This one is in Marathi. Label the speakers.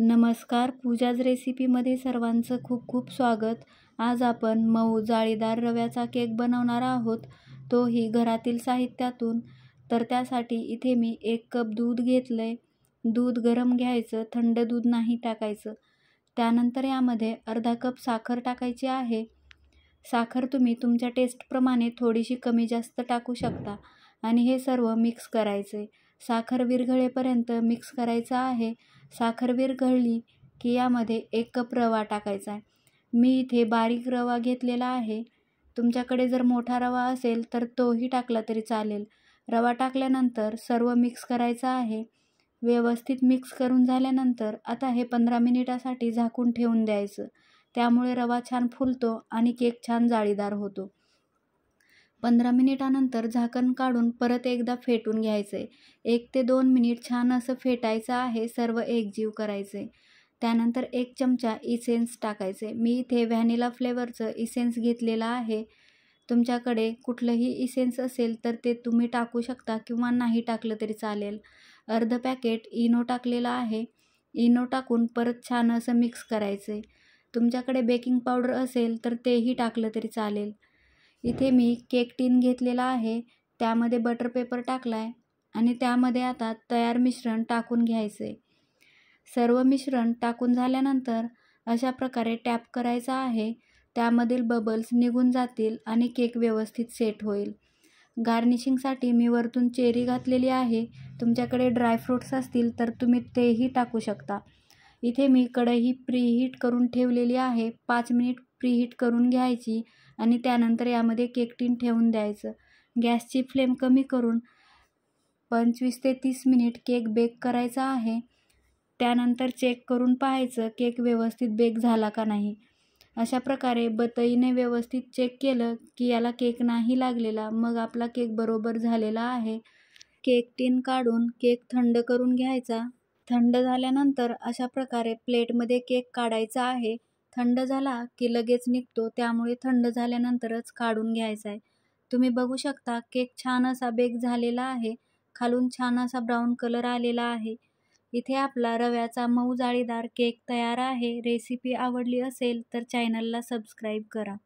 Speaker 1: नमस्कार पूजाज रेसिपीमध्ये सर्वांचं खूप खूप स्वागत आज आपण मऊ जाळीदार रव्याचा केक बनवणार आहोत तोही घरातील साहित्यातून तर त्यासाठी इथे मी एक कप दूध घेतलं आहे दूध गरम घ्यायचं थंड दूध नाही टाकायचं त्यानंतर यामध्ये अर्धा कप साखर टाकायची आहे साखर तुम्ही तुमच्या टेस्टप्रमाणे थोडीशी कमी जास्त टाकू शकता आणि हे सर्व मिक्स करायचे साखर विरघळेपर्यंत मिक्स करायचं आहे साखर विरघळली की यामध्ये एक कप रवा टाकायचा आहे मी इथे बारीक रवा घेतलेला आहे तुमच्याकडे जर मोठा रवा असेल तर तोही टाकला तरी चालेल रवा टाकल्यानंतर सर्व मिक्स करायचं आहे व्यवस्थित मिक्स करून झाल्यानंतर आता हे पंधरा मिनिटासाठी झाकून ठेवून द्यायचं त्यामुळे रवा छान फुलतो आणि केक छान जाळीदार होतो पंधरा मिनिटानंतर झाकण काढून परत एकदा फेटून घ्यायचे एक ते दोन मिनिट छान असं फेटायचं आहे सर्व एकजीव करायचे त्यानंतर एक चमचा इसेन्स टाकायचे मी इथे व्हॅनिला फ्लेवरचं इसेन्स घेतलेलं आहे तुमच्याकडे कुठलंही इसेन्स असेल तर ते तुम्ही टाकू शकता किंवा नाही टाकलं तरी चालेल अर्ध पॅकेट इनो टाकलेलं आहे इनो टाकून परत छान असं मिक्स आहे तुमच्याकडे बेकिंग पावडर असेल तर तेही टाकलं तरी चालेल इथे मी केक टिन घेतलेला आहे त्यामध्ये बटर पेपर टाकला आणि त्यामध्ये आता तयार मिश्रण टाकून घ्यायचे सर्व मिश्रण टाकून झाल्यानंतर अशा प्रकारे टॅप करायचा आहे त्यामधील बबल्स निघून जातील आणि केक व्यवस्थित सेट होईल गार्निशिंगसाठी मी वरतून चेरी घातलेली आहे तुमच्याकडे ड्रायफ्रूट्स असतील तर तुम्ही तेही टाकू शकता इथे मी कढई प्रीहीट करून ठेवलेली आहे पाच मिनिट प्रीहीट करून घ्यायची आणि त्यानंतर यामध्ये केक टीन ठेवून द्यायचं गॅसची फ्लेम कमी करून पंचवीस ते तीस मिनिट केक बेक करायचा आहे त्यानंतर चेक करून पाहायचं केक व्यवस्थित बेक झाला का नाही अशा प्रकारे बतईने व्यवस्थित चेक केलं की याला केक नाही लागलेला मग आपला केक बरोबर झालेला आहे केक टिन काढून केक थंड करून घ्यायचा थंड झाल्यानंतर अशा प्रकारे प्लेटमध्ये केक काढायचा आहे थंड झाला की लगेच निघतो त्यामुळे थंड झाल्यानंतरच काढून घ्यायचा आहे तुम्ही बघू शकता केक छान असा बेक झालेला आहे खालून छान असा ब्राऊन कलर आलेला आहे इथे आपला रव्याचा मऊ जाळीदार केक तयार आहे रेसिपी आवडली असेल तर चॅनलला सबस्क्राईब करा